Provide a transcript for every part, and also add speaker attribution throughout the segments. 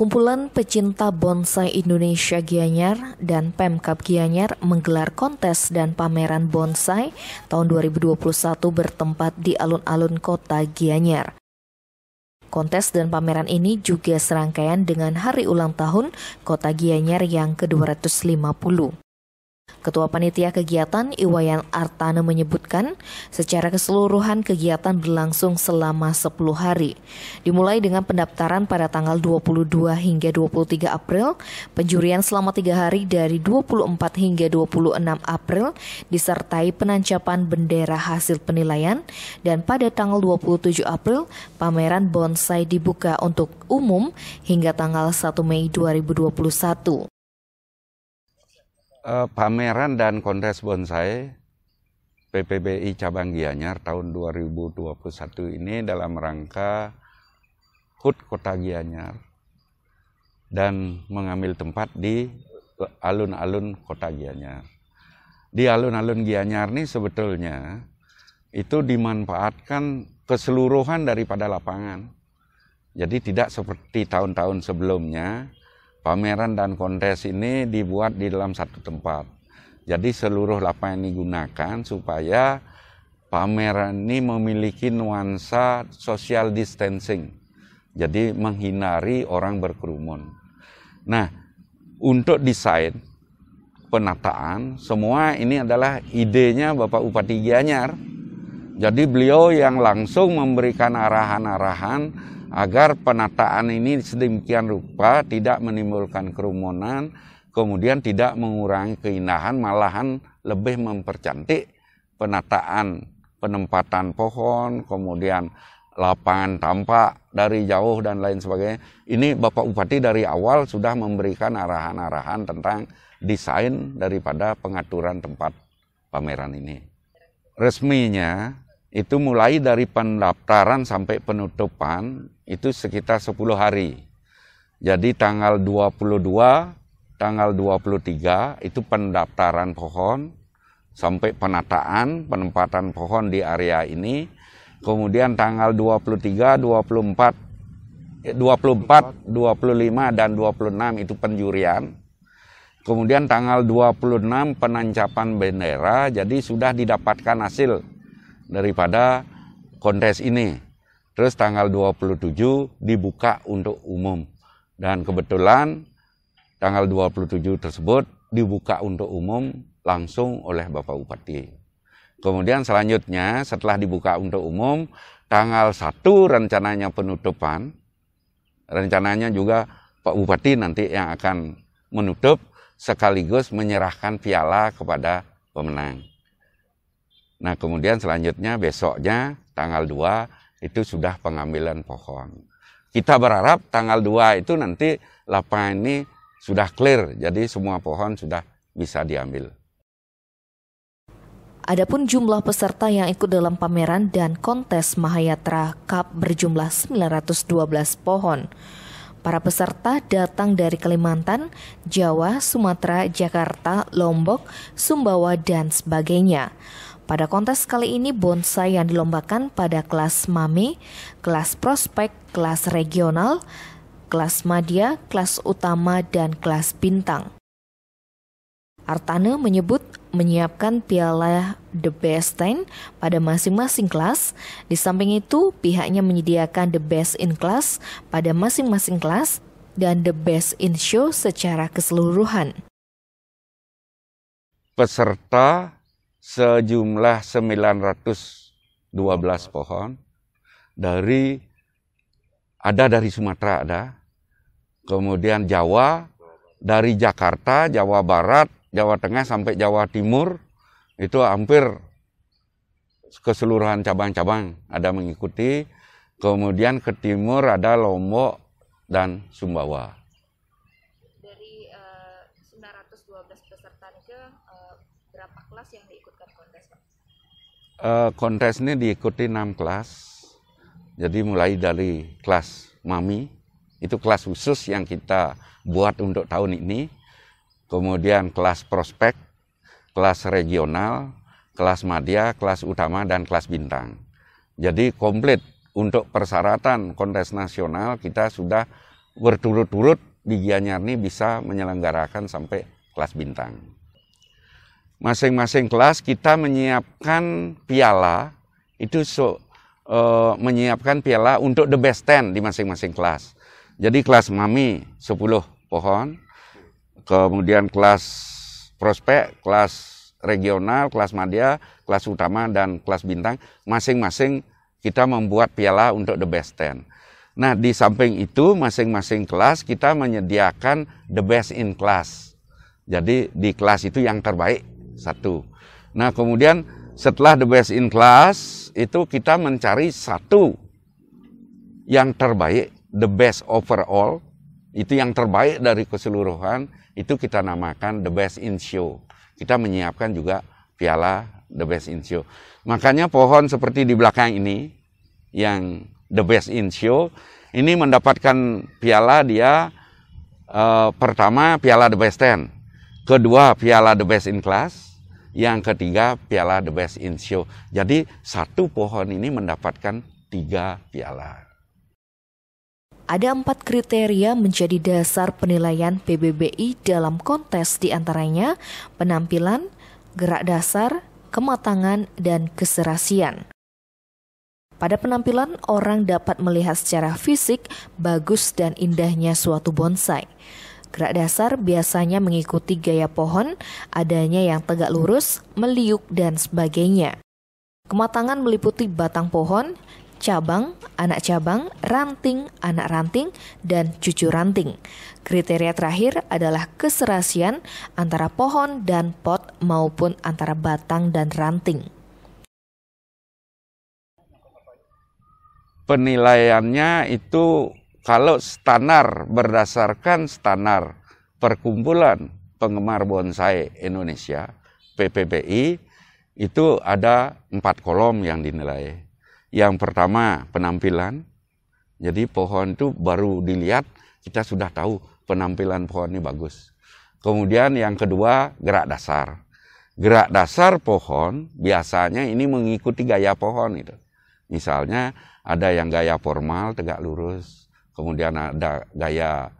Speaker 1: Kumpulan Pecinta Bonsai Indonesia Gianyar dan Pemkap Gianyar menggelar kontes dan pameran bonsai tahun 2021 bertempat di alun-alun kota Gianyar. Kontes dan pameran ini juga serangkaian dengan hari ulang tahun kota Gianyar yang ke-250. Ketua Panitia Kegiatan Iwayan Artana menyebutkan, secara keseluruhan kegiatan berlangsung selama 10 hari. Dimulai dengan pendaftaran pada tanggal 22 hingga 23 April, penjurian selama 3 hari dari 24 hingga 26 April disertai penancapan bendera hasil penilaian dan pada tanggal 27 April pameran bonsai dibuka untuk umum hingga tanggal 1 Mei 2021
Speaker 2: eh, pameran dan kontes bonsai PPBI Cabang Gianyar tahun 2021 ini dalam rangka HUT Kota Gianyar dan mengambil tempat di alun-alun Kota Gianyar. Di alun-alun Gianyar ini sebetulnya itu dimanfaatkan keseluruhan daripada lapangan. Jadi tidak seperti tahun-tahun sebelumnya Pameran dan kontes ini dibuat di dalam satu tempat. Jadi seluruh lapangan ini digunakan supaya pameran ini memiliki nuansa social distancing. Jadi menghindari orang berkerumun. Nah, untuk desain penataan semua ini adalah idenya Bapak Bupati Gianyar. Jadi beliau yang langsung memberikan arahan-arahan agar penataan ini sedemikian rupa tidak menimbulkan kerumunan, kemudian tidak mengurangi keindahan, malahan lebih mempercantik penataan penempatan pohon, kemudian lapangan tampak dari jauh dan lain sebagainya. Ini Bapak Bupati dari awal sudah memberikan arahan-arahan tentang desain daripada pengaturan tempat pameran ini. Resminya itu mulai dari pendaftaran sampai penutupan itu sekitar 10 hari. Jadi tanggal 22, tanggal 23 itu pendaftaran pohon sampai penataan penempatan pohon di area ini. Kemudian tanggal 23, 24, 24, 25 dan 26 itu penjurian. Kemudian tanggal 26 penancapan bendera, jadi sudah didapatkan hasil daripada kontes ini. Terus tanggal 27 dibuka untuk umum. Dan kebetulan tanggal 27 tersebut dibuka untuk umum langsung oleh Bapak Bupati. Kemudian selanjutnya setelah dibuka untuk umum, tanggal 1 rencananya penutupan. Rencananya juga Pak Bupati nanti yang akan menutup sekaligus menyerahkan piala kepada pemenang. Nah kemudian selanjutnya besoknya tanggal 2 itu sudah pengambilan pohon. Kita berharap tanggal 2 itu nanti lapangan ini sudah clear, jadi semua pohon sudah bisa diambil.
Speaker 1: Adapun jumlah peserta yang ikut dalam pameran dan kontes Mahayatra Cup berjumlah 912 pohon. Para peserta datang dari Kalimantan, Jawa, Sumatera, Jakarta, Lombok, Sumbawa, dan sebagainya. Pada kontes kali ini bonsai yang dilombakan pada kelas mame, kelas prospek, kelas regional, kelas madya, kelas utama, dan kelas bintang. Artane menyebut menyiapkan piala The Best Ten pada masing-masing kelas. Di samping itu, pihaknya menyediakan The Best in Class pada masing-masing kelas dan The Best in Show secara keseluruhan.
Speaker 2: Peserta sejumlah 912 pohon dari ada dari Sumatera ada, kemudian Jawa dari Jakarta, Jawa Barat, Jawa Tengah sampai Jawa Timur itu hampir keseluruhan cabang-cabang ada mengikuti. Kemudian ke timur ada Lombok dan Sumbawa.
Speaker 1: Dari uh, eh, 912 peserta itu berapa kelas yang diikutkan kontes Pak?
Speaker 2: Uh, kontes ini diikuti 6 kelas. Jadi mulai dari kelas mami, itu kelas khusus yang kita buat untuk tahun ini. Kemudian kelas prospek, kelas regional, kelas madya, kelas utama, dan kelas bintang. Jadi komplit untuk persyaratan kontes nasional kita sudah berturut-turut di Gianyar ini bisa menyelenggarakan sampai kelas bintang masing-masing kelas kita menyiapkan piala itu so, e, menyiapkan piala untuk the best ten di masing-masing kelas. Jadi kelas mami 10 pohon, kemudian kelas prospek, kelas regional, kelas madya, kelas utama dan kelas bintang masing-masing kita membuat piala untuk the best ten. Nah, di samping itu masing-masing kelas kita menyediakan the best in class. Jadi di kelas itu yang terbaik satu. Nah kemudian setelah the best in class itu kita mencari satu yang terbaik, the best overall, itu yang terbaik dari keseluruhan, itu kita namakan the best in show. Kita menyiapkan juga piala the best in show. Makanya pohon seperti di belakang ini, yang the best in show, ini mendapatkan piala dia eh, pertama piala the best ten, kedua piala the best in class, yang ketiga piala The Best in Show. Jadi satu pohon ini mendapatkan tiga piala.
Speaker 1: Ada empat kriteria menjadi dasar penilaian PBBI dalam kontes diantaranya penampilan, gerak dasar, kematangan, dan keserasian. Pada penampilan, orang dapat melihat secara fisik bagus dan indahnya suatu bonsai. Gerak dasar biasanya mengikuti gaya pohon, adanya yang tegak lurus, meliuk, dan sebagainya. Kematangan meliputi batang pohon, cabang, anak cabang, ranting, anak ranting, dan cucu ranting. Kriteria terakhir adalah keserasian antara pohon dan pot maupun antara batang dan ranting.
Speaker 2: Penilaiannya itu kalau standar berdasarkan standar perkumpulan penggemar bonsai Indonesia PPBI itu ada empat kolom yang dinilai. Yang pertama penampilan, jadi pohon itu baru dilihat kita sudah tahu penampilan pohon ini bagus. Kemudian yang kedua gerak dasar. Gerak dasar pohon biasanya ini mengikuti gaya pohon itu. Misalnya ada yang gaya formal tegak lurus, kemudian ada gaya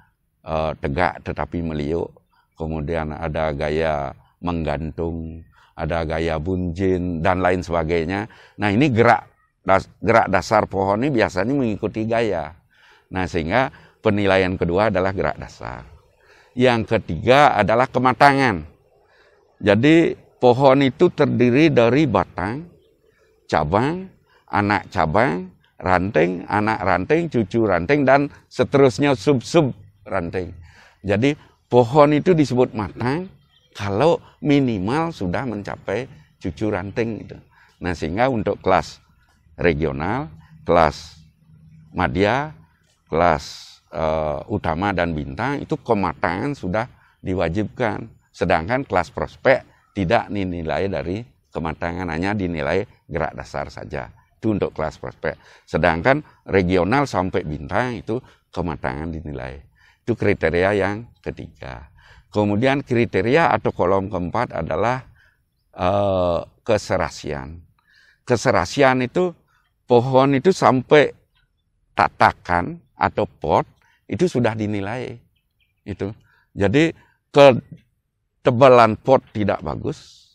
Speaker 2: uh, tegak tetapi meliuk, kemudian ada gaya menggantung, ada gaya bunjin dan lain sebagainya. Nah ini gerak das, gerak dasar pohon ini biasanya mengikuti gaya. Nah sehingga penilaian kedua adalah gerak dasar. Yang ketiga adalah kematangan. Jadi pohon itu terdiri dari batang, cabang, anak cabang, ranting, anak ranting, cucu ranting, dan seterusnya sub-sub ranting. Jadi pohon itu disebut matang kalau minimal sudah mencapai cucu ranting. Gitu. Nah sehingga untuk kelas regional, kelas madya, kelas uh, utama dan bintang itu kematangan sudah diwajibkan. Sedangkan kelas prospek tidak dinilai dari kematangan, hanya dinilai gerak dasar saja itu untuk kelas prospek. Sedangkan regional sampai bintang itu kematangan dinilai. Itu kriteria yang ketiga. Kemudian kriteria atau kolom keempat adalah uh, keserasian. Keserasian itu pohon itu sampai tatakan atau pot itu sudah dinilai. Itu. Jadi tebalan pot tidak bagus,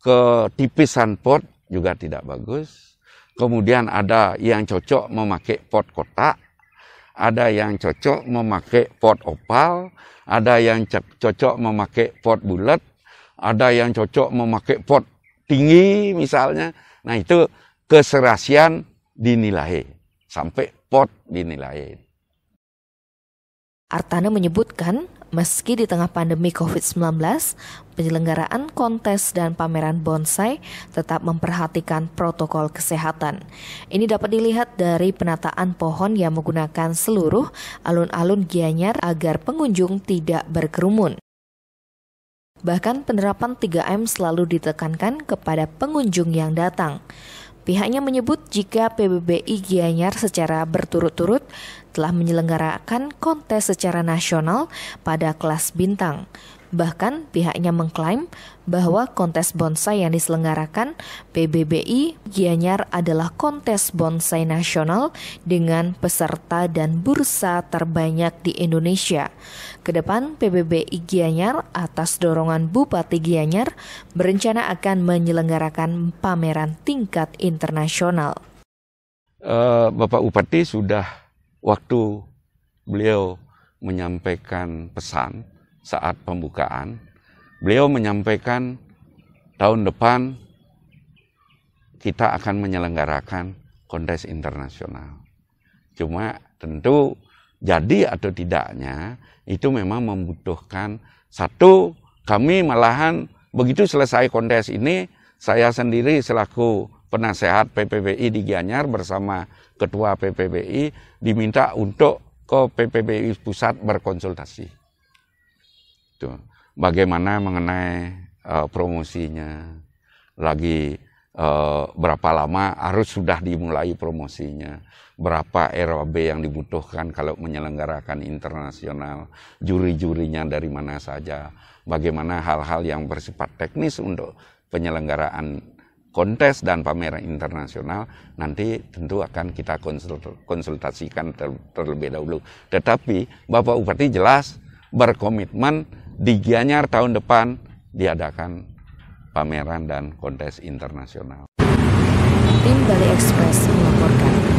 Speaker 2: ketipisan pot juga tidak bagus, Kemudian ada yang cocok memakai pot kotak, ada yang cocok memakai pot opal, ada yang cocok memakai pot bulat, ada yang cocok memakai pot tinggi misalnya. Nah itu keserasian dinilai sampai pot dinilai.
Speaker 1: Artana menyebutkan Meski di tengah pandemi COVID-19, penyelenggaraan kontes dan pameran bonsai tetap memperhatikan protokol kesehatan. Ini dapat dilihat dari penataan pohon yang menggunakan seluruh alun-alun Gianyar agar pengunjung tidak berkerumun. Bahkan penerapan 3M selalu ditekankan kepada pengunjung yang datang. Pihaknya menyebut jika PBBI Gianyar secara berturut-turut telah menyelenggarakan kontes secara nasional pada kelas bintang. Bahkan pihaknya mengklaim bahwa kontes bonsai yang diselenggarakan PBBI Gianyar adalah kontes bonsai nasional dengan peserta dan bursa terbanyak di Indonesia ke depan, PBB Gianyar atas dorongan Bupati Gianyar berencana akan menyelenggarakan pameran tingkat internasional.
Speaker 2: Uh, Bapak Bupati sudah waktu beliau menyampaikan pesan saat pembukaan, beliau menyampaikan tahun depan kita akan menyelenggarakan kontes internasional. Cuma tentu jadi atau tidaknya itu memang membutuhkan satu kami malahan begitu selesai kontes ini saya sendiri selaku penasehat PPBI di Gianyar bersama ketua PPBI diminta untuk ke PPBI pusat berkonsultasi. Tuh, bagaimana mengenai uh, promosinya, lagi e, berapa lama harus sudah dimulai promosinya, berapa ROB yang dibutuhkan kalau menyelenggarakan internasional, juri-jurinya dari mana saja, bagaimana hal-hal yang bersifat teknis untuk penyelenggaraan kontes dan pameran internasional nanti tentu akan kita konsultasikan ter terlebih dahulu. Tetapi Bapak Bupati jelas berkomitmen di Gianyar tahun depan diadakan pameran dan kontes internasional.
Speaker 1: Tim Bali Express melaporkan.